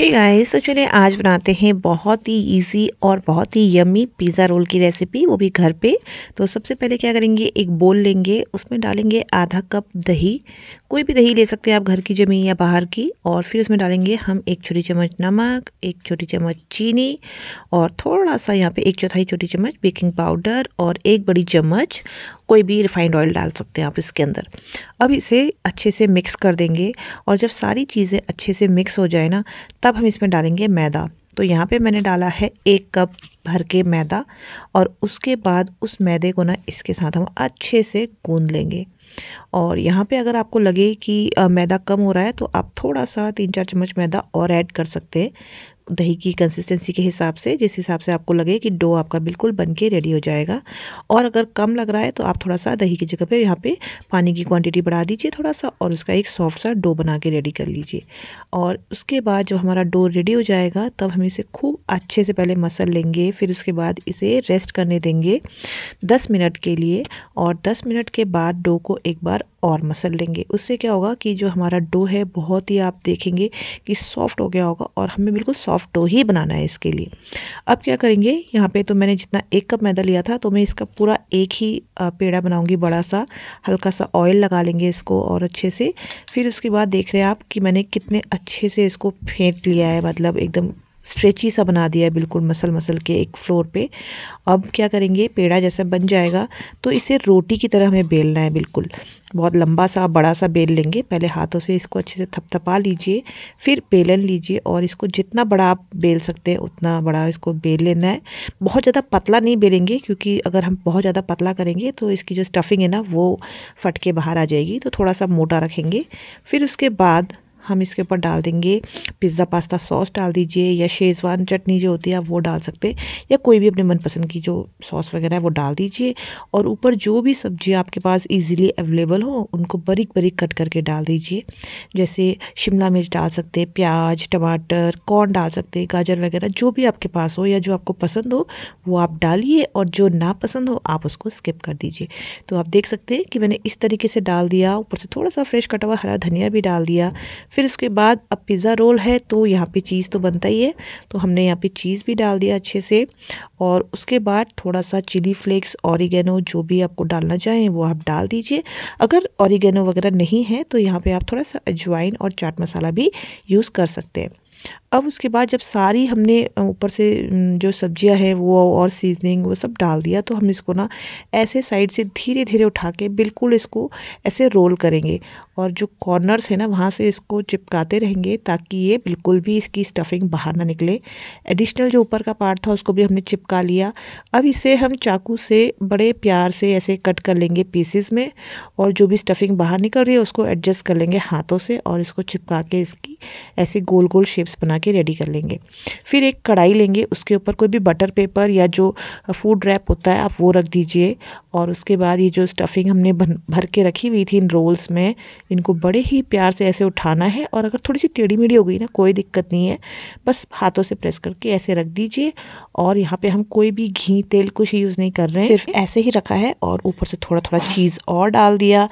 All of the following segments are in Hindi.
हे hey गाइस तो चलिए आज बनाते हैं बहुत ही इजी और बहुत ही यमी पिज़्ज़ा रोल की रेसिपी वो भी घर पे तो सबसे पहले क्या करेंगे एक बोल लेंगे उसमें डालेंगे आधा कप दही कोई भी दही ले सकते हैं आप घर की जमी या बाहर की और फिर उसमें डालेंगे हम एक छोटी चम्मच नमक एक छोटी चम्मच चीनी और थोड़ा सा यहाँ पर एक चौथाई छोटी चम्मच बेकिंग पाउडर और एक बड़ी चम्मच कोई भी रिफाइंड ऑयल डाल सकते हैं आप इसके अंदर अब इसे अच्छे से मिक्स कर देंगे और जब सारी चीज़ें अच्छे से मिक्स हो जाए ना तब तब हम इसमें डालेंगे मैदा तो यहाँ पे मैंने डाला है एक कप भर के मैदा और उसके बाद उस मैदे को ना इसके साथ हम अच्छे से गूंद लेंगे और यहाँ पे अगर आपको लगे कि मैदा कम हो रहा है तो आप थोड़ा सा तीन चार चम्मच मैदा और ऐड कर सकते हैं दही की कंसिस्टेंसी के हिसाब से जिस हिसाब से आपको लगे कि डो आपका बिल्कुल बन के रेडी हो जाएगा और अगर कम लग रहा है तो आप थोड़ा सा दही की जगह पे यहाँ पे पानी की क्वांटिटी बढ़ा दीजिए थोड़ा सा और उसका एक सॉफ्ट सा डो बना के रेडी कर लीजिए और उसके बाद जब हमारा डो रेडी हो जाएगा तब हम इसे खूब अच्छे से पहले मसल लेंगे फिर उसके बाद इसे रेस्ट करने देंगे दस मिनट के लिए और दस मिनट के बाद डो को एक बार और मसल लेंगे उससे क्या होगा कि जो हमारा डो है बहुत ही आप देखेंगे कि सॉफ़्ट हो गया होगा और हमें बिल्कुल सॉफ़्ट डो ही बनाना है इसके लिए अब क्या करेंगे यहाँ पे तो मैंने जितना एक कप मैदा लिया था तो मैं इसका पूरा एक ही पेड़ा बनाऊँगी बड़ा सा हल्का सा ऑयल लगा लेंगे इसको और अच्छे से फिर उसके बाद देख रहे हैं आप कि मैंने कितने अच्छे से इसको फेंट लिया है मतलब एकदम स्ट्रेची सा बना दिया है बिल्कुल मसल मसल के एक फ्लोर पे अब क्या करेंगे पेड़ा जैसा बन जाएगा तो इसे रोटी की तरह हमें बेलना है बिल्कुल बहुत लंबा सा बड़ा सा बेल लेंगे पहले हाथों से इसको अच्छे से थपथपा लीजिए फिर बेलन लीजिए और इसको जितना बड़ा आप बेल सकते हैं उतना बड़ा इसको बेल लेना है बहुत ज़्यादा पतला नहीं बेलेंगे क्योंकि अगर हम बहुत ज़्यादा पतला करेंगे तो इसकी जो स्टफिंग है ना वो फट के बाहर आ जाएगी तो थोड़ा सा मोटा रखेंगे फिर उसके बाद हम इसके ऊपर डाल देंगे पिज़्ज़ा पास्ता सॉस डाल दीजिए या शेज़वान चटनी जो होती है आप वो डाल सकते हैं या कोई भी अपने मनपसंद की जो सॉस वगैरह है वो डाल दीजिए और ऊपर जो भी सब्ज़ी आपके पास इजीली अवेलेबल हो उनको बरीक बरीक कट करके डाल दीजिए जैसे शिमला मिर्च डाल सकते हैं प्याज टमाटर कॉर्न डाल सकते हैं गाजर वगैरह जो भी आपके पास हो या जो आपको पसंद हो वो आप डालिए और जो नापसंद हो आप उसको स्किप कर दीजिए तो आप देख सकते हैं कि मैंने इस तरीके से डाल दिया ऊपर से थोड़ा सा फ्रेश कटा हुआ हरा धनिया भी डाल दिया फिर उसके बाद अब पिज़्ज़ा रोल है तो यहाँ पे चीज़ तो बनता ही है तो हमने यहाँ पे चीज़ भी डाल दिया अच्छे से और उसके बाद थोड़ा सा चिली फ्लेक्स ऑरिगेनो जो भी आपको डालना चाहें वो आप डाल दीजिए अगर ऑरिगेनो वगैरह नहीं है तो यहाँ पर आप थोड़ा सा अजवाइन और चाट मसाला भी यूज़ कर सकते हैं अब उसके बाद जब सारी हमने ऊपर से जो सब्जियां हैं वो और सीजनिंग वो सब डाल दिया तो हम इसको ना ऐसे साइड से धीरे धीरे उठा के बिल्कुल इसको ऐसे रोल करेंगे और जो कॉर्नर्स है ना वहाँ से इसको चिपकाते रहेंगे ताकि ये बिल्कुल भी इसकी स्टफिंग बाहर ना निकले एडिशनल जो ऊपर का पार्ट था उसको भी हमने चिपका लिया अब इसे हम चाकू से बड़े प्यार से ऐसे कट कर लेंगे पीसेस में और जो भी स्टफिंग बाहर निकल रही है उसको एडजस्ट कर लेंगे हाथों से और इसको चिपका के इसकी ऐसे गोल गोल शेप्स बना के रेडी कर लेंगे फिर एक कढ़ाई लेंगे उसके ऊपर कोई भी बटर पेपर या जो फूड रैप होता है आप वो रख दीजिए और उसके बाद ये जो स्टफिंग हमने भर के रखी हुई थी इन रोल्स में इनको बड़े ही प्यार से ऐसे उठाना है और अगर थोड़ी सी टेढ़ी मेढ़ी हो गई ना कोई दिक्कत नहीं है बस हाथों से प्रेस करके ऐसे रख दीजिए और यहाँ पर हम कोई भी घी तेल कुछ यूज़ नहीं कर रहे हैं सिर्फ ऐसे ही रखा है और ऊपर से थोड़ा थोड़ा चीज़ और डाल दिया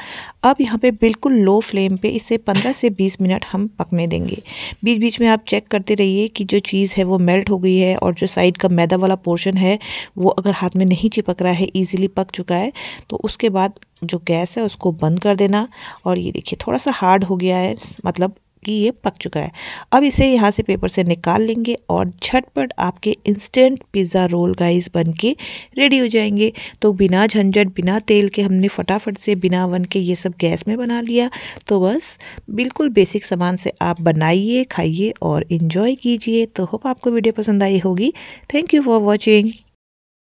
अब यहाँ पे बिल्कुल लो फ्लेम पे इसे 15 से 20 मिनट हम पकने देंगे बीच बीच में आप चेक करते रहिए कि जो चीज़ है वो मेल्ट हो गई है और जो साइड का मैदा वाला पोर्शन है वो अगर हाथ में नहीं चिपक रहा है ईजिली पक चुका है तो उसके बाद जो गैस है उसको बंद कर देना और ये देखिए थोड़ा सा हार्ड हो गया है मतलब कि ये पक चुका है अब इसे यहाँ से पेपर से निकाल लेंगे और झटपट आपके इंस्टेंट पिज़्ज़ा रोल गाइस बन के रेडी हो जाएंगे तो बिना झंझट बिना तेल के हमने फटाफट से बिना वन के ये सब गैस में बना लिया तो बस बिल्कुल बेसिक सामान से आप बनाइए खाइए और इन्जॉय कीजिए तो होप आपको वीडियो पसंद आई होगी थैंक यू फॉर वॉचिंग